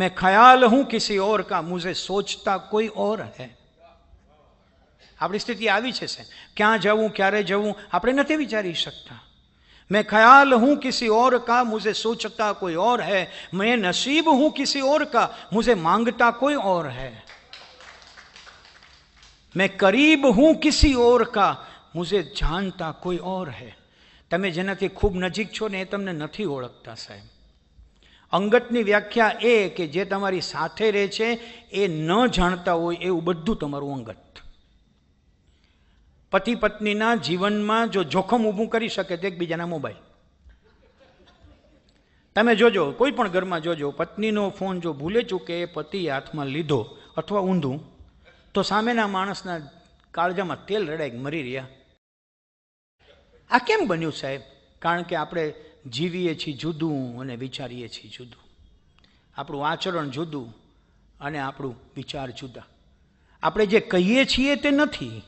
मैं ख्याल हूं કિસી ઓર કા મુઝે સોચતા કોઈ ઓર હે આપણી સ્થિતિ આવી છે સે ક્યાં જવું ક્યારે જવું આપણે નથી વિચારી શકતા मैं ख्याल हूं किसी और का मुझे सोचता कोई और है मैं नसीब हूं किसी और का मुझे मांगता कोई और है मैं करीब हूं किसी और का मुझे जानता कोई और है તમે જેનાથી ખૂબ નજીક છો ને એ તમને નથી ઓળખતા સાહેબ અંગતની વ્યાખ્યા એ કે જે તમારી સાથે રહે છે એ ન જાણતા હોય એવું બધું તમારું અંગત પતિ પત્નીના જીવનમાં જો જોખમ ઊભું કરી શકે તો એકબીજાના મોબાઈલ તમે જોજો કોઈ પણ ઘરમાં જોજો પત્નીનો ફોન જો ભૂલે ચૂકે એ પતિએ હાથમાં લીધો અથવા ઊંધું તો સામેના માણસના કાળજામાં તેલ રડાઈ મરી રહ્યા આ કેમ બન્યું સાહેબ કારણ કે આપણે જીવીએ છીએ જુદું અને વિચારીએ છીએ જુદું આપણું આચરણ જુદું અને આપણું વિચાર જુદા આપણે જે કહીએ છીએ તે નથી